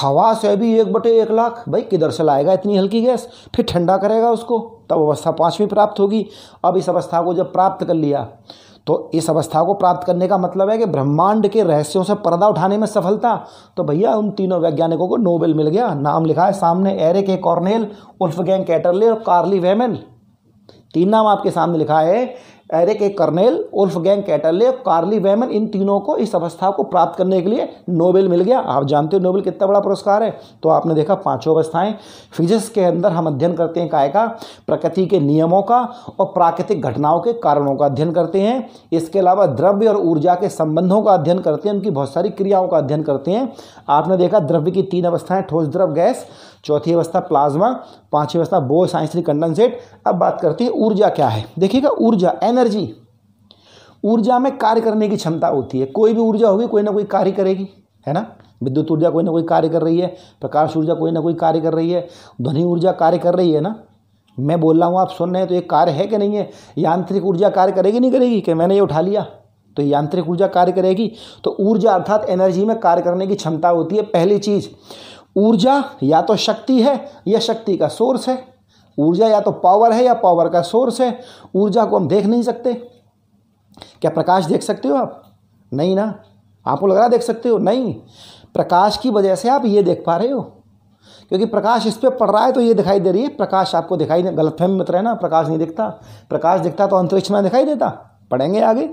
हवा से भी एक बटे एक लाख भाई किधर से लाएगा इतनी हल्की गैस फिर ठंडा करेगा उसको तब अवस्था पाँचवीं प्राप्त होगी अब इस अवस्था को जब प्राप्त कर लिया तो इस अवस्था को प्राप्त करने का मतलब है कि ब्रह्मांड के रहस्यों से पर्दा उठाने में सफलता तो भैया उन तीनों वैज्ञानिकों को नोबेल मिल गया नाम लिखा है सामने एरे के कॉर्नेल उल्फगैंग कैटरले और कार्ली वेमेल तीन नाम आपके सामने लिखा है Eric A Cornell Wolfgang Ketterle और कार्ली वेमन इन तीनों को इस अवस्था को प्राप्त करने के लिए नोबेल मिल गया आप जानते हो नोबेल कितना बड़ा पुरस्कार है तो आपने देखा पांचों अवस्थाएं फिजिक्स के अंदर हम अध्ययन करते हैं काय का प्रकृति के नियमों का और प्राकृतिक घटनाओं के कारणों का अध्ययन करते हैं इसके अलावा द्रव्य और ऊर्जा के संबंधों का अध्ययन करते हैं उनकी बहुत सारी क्रियाओं का अध्ययन करते हैं आपने देखा द्रव्य की तीन अवस्थाएं ठोस द्रव गैस चौथी अवस्था प्लाज्मा पांचवी अवस्था बोस साइंसरी कंडेंसेट अब बात करते हैं ऊर्जा क्या है देखिएगा ऊर्जा एन एनर्जी ऊर्जा में कार्य करने की क्षमता होती है कोई भी ऊर्जा होगी कोई ना कोई कार्य करेगी है ना विद्युत ऊर्जा कोई ना कोई कार्य कर रही है प्रकाश ऊर्जा कोई ना कोई कार्य कर रही है ध्वनि ऊर्जा कार्य कर रही है ना मैं बोल रहा हूँ आप सुन रहे हैं तो ये कार्य है कि नहीं है यांत्रिक ऊर्जा कार्य करेगी नहीं करेगी कि मैंने ये उठा लिया तो यांत्रिक ऊर्जा कार्य करेगी तो ऊर्जा अर्थात एनर्जी में कार्य करने की क्षमता होती है पहली चीज़ ऊर्जा या तो शक्ति है या शक्ति का सोर्स है ऊर्जा या तो पावर है या पावर का सोर्स है ऊर्जा को हम देख नहीं सकते क्या प्रकाश देख सकते हो आप नहीं ना आपको लग रहा देख सकते हो नहीं प्रकाश की वजह से आप ये देख पा रहे हो क्योंकि प्रकाश इस पर पड़ रहा है तो ये दिखाई दे रही है प्रकाश आपको दिखाई दे गलत मित्र है ना प्रकाश नहीं दिखता प्रकाश दिखता तो अंतरिक्ष में दिखाई देता पढ़ेंगे आगे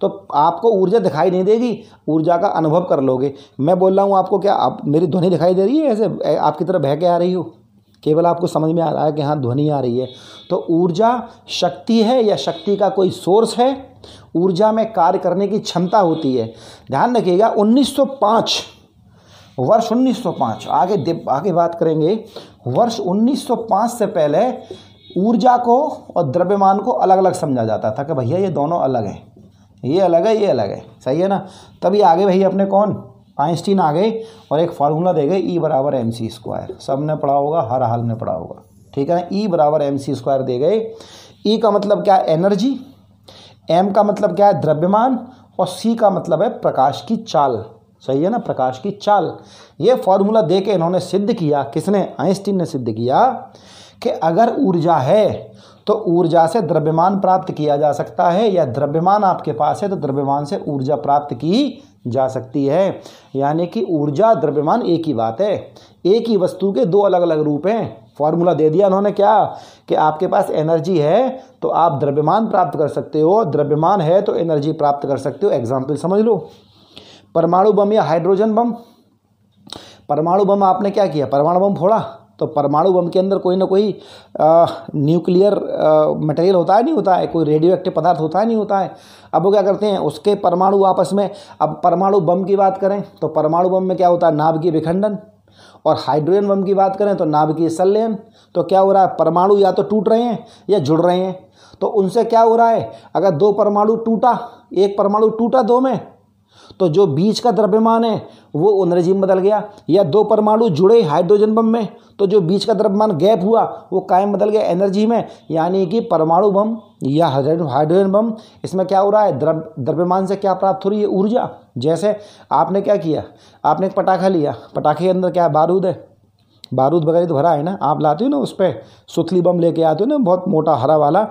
तो आपको ऊर्जा दिखाई नहीं देगी ऊर्जा का अनुभव कर लोगे मैं बोल रहा हूँ आपको क्या आप मेरी ध्वनि दिखाई दे रही है ऐसे आपकी तरफ बह के आ रही हो केवल आपको समझ में आ रहा है कि हाँ ध्वनि आ रही है तो ऊर्जा शक्ति है या शक्ति का कोई सोर्स है ऊर्जा में कार्य करने की क्षमता होती है ध्यान रखिएगा 1905 वर्ष 1905 आगे आगे बात करेंगे वर्ष 1905 से पहले ऊर्जा को और द्रव्यमान को अलग अलग समझा जाता था कि भैया ये दोनों अलग हैं ये अलग है ये अलग है सही है ना तभी आगे भैया अपने कौन आइंस्टीन आ गए और एक फार्मूला दे गए ई e बराबर एम सी स्क्वायर सब ने पढ़ा होगा हर हाल में पढ़ा होगा ठीक है ई e बराबर एम सी स्क्वायर दे गए ई e का मतलब क्या है एनर्जी एम का मतलब क्या है द्रव्यमान और सी का मतलब है प्रकाश की चाल सही है ना प्रकाश की चाल ये फॉर्मूला दे के इन्होंने सिद्ध किया किसने आइंस्टीन ने सिद्ध किया कि अगर ऊर्जा है तो ऊर्जा से द्रव्यमान प्राप्त किया जा सकता है या द्रव्यमान आपके पास है तो द्रव्यमान से ऊर्जा प्राप्त की जा सकती है यानी कि ऊर्जा द्रव्यमान एक ही बात है एक ही वस्तु के दो अलग अलग रूप हैं फॉर्मूला दे दिया उन्होंने क्या कि आपके पास एनर्जी है तो आप द्रव्यमान प्राप्त कर सकते हो द्रव्यमान है तो एनर्जी प्राप्त कर सकते हो एग्जाम्पल समझ लो परमाणु बम या हाइड्रोजन बम परमाणु बम आपने क्या किया परमाणु बम फोड़ा तो परमाणु बम के अंदर कोई ना कोई न्यूक्लियर मटेरियल होता है नहीं होता है कोई रेडियो एक्टिव पदार्थ होता है नहीं होता है अब वो क्या करते हैं उसके परमाणु आपस में अब परमाणु बम की बात करें तो परमाणु बम में क्या होता है नाभ की विखंडन और हाइड्रोजन बम की बात करें तो नाभ की संलयन तो क्या हो रहा है परमाणु या तो टूट रहे हैं या जुड़ रहे हैं तो उनसे क्या हो रहा है अगर दो परमाणु टूटा एक परमाणु टूटा दो में तो जो बीच का द्रव्यमान है वो एनर्जी में बदल गया या दो परमाणु जुड़े हाइड्रोजन बम में तो जो बीच का द्रव्यमान गैप हुआ वो कायम बदल गया एनर्जी में यानी कि परमाणु बम या हाइड्रोजन बम इसमें क्या हो रहा है द्रव द्रव्यमान से क्या प्राप्त हो रही है ऊर्जा जैसे आपने क्या किया आपने एक पटाखा लिया पटाखे के अंदर क्या बारूद है बारूद वगैरह तो भरा है ना आप लाते हो ना उस पर सुथली बम लेके आते हो ना बहुत मोटा हरा वाला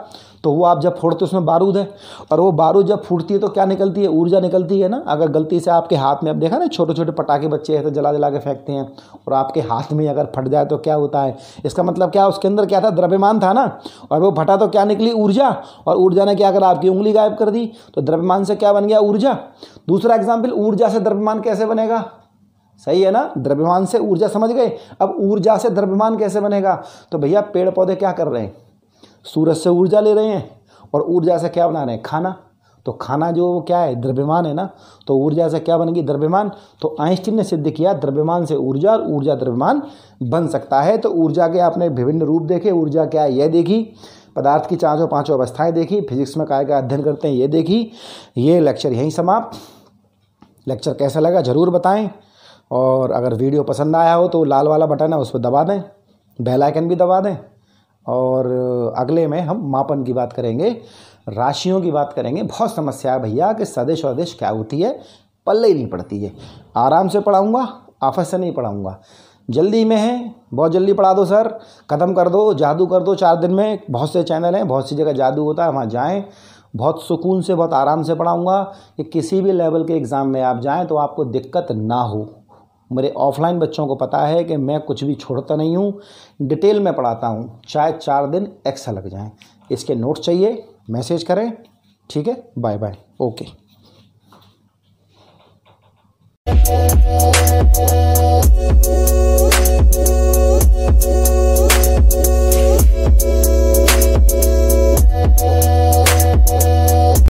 तो वो आप जब फोड़ते उसमें बारूद है और वो बारूद जब फूटती है तो क्या निकलती है ऊर्जा निकलती है ना अगर गलती से आपके हाथ में अब देखा ना छोटे छोटे पटाखे बच्चे ऐसे तो जला जला के फेंकते हैं और आपके हाथ में अगर फट जाए तो क्या होता है इसका मतलब क्या उसके अंदर क्या था द्रव्यमान था ना और वो फटा तो क्या निकली ऊर्जा और ऊर्जा ने क्या अगर आपकी उंगली गायब कर दी तो द्रव्यमान से क्या बन गया ऊर्जा दूसरा एग्जाम्पल ऊर्जा से द्रव्यमान कैसे बनेगा सही है ना द्रव्यमान से ऊर्जा समझ गए अब ऊर्जा से द्रव्यमान कैसे बनेगा तो भैया पेड़ पौधे क्या कर रहे हैं सूरज से ऊर्जा ले रहे हैं और ऊर्जा से क्या बना रहे हैं खाना तो खाना जो क्या है द्रव्यमान है ना तो ऊर्जा से क्या बनेगी द्रव्यमान तो आइंस्टीन ने सिद्ध किया द्रव्यमान से ऊर्जा और ऊर्जा द्रव्यमान बन सकता है तो ऊर्जा के आपने विभिन्न रूप देखे ऊर्जा क्या है यह देखी पदार्थ की चारों पांचों अवस्थाएं देखी फिजिक्स में काय का अध्ययन करते हैं ये देखी ये लेक्चर यहीं समाप्त लेक्चर कैसा लगा ज़रूर बताएं और अगर वीडियो पसंद आया हो तो लाल वाला बटन है उस पर दबा दें बेल आइकन भी दबा दें और अगले में हम मापन की बात करेंगे राशियों की बात करेंगे बहुत समस्या है भैया कि सदेश अदेश क्या होती है पल्ले ही नहीं पड़ती है आराम से पढ़ाऊँगा आफत से नहीं पढ़ाऊँगा जल्दी में है बहुत जल्दी पढ़ा दो सर ख़त्म कर दो जादू कर दो चार दिन में बहुत से चैनल हैं बहुत सी जगह जादू होता है वहाँ जाएँ बहुत सुकून से बहुत आराम से पढ़ाऊँगा कि किसी भी लेवल के एग्ज़ाम में आप जाएँ तो आपको दिक्कत ना हो मेरे ऑफलाइन बच्चों को पता है कि मैं कुछ भी छोड़ता नहीं हूँ डिटेल में पढ़ाता हूँ चाहे चार दिन एक्स्ट्रा लग जाए इसके नोट चाहिए मैसेज करें ठीक है बाय बाय ओके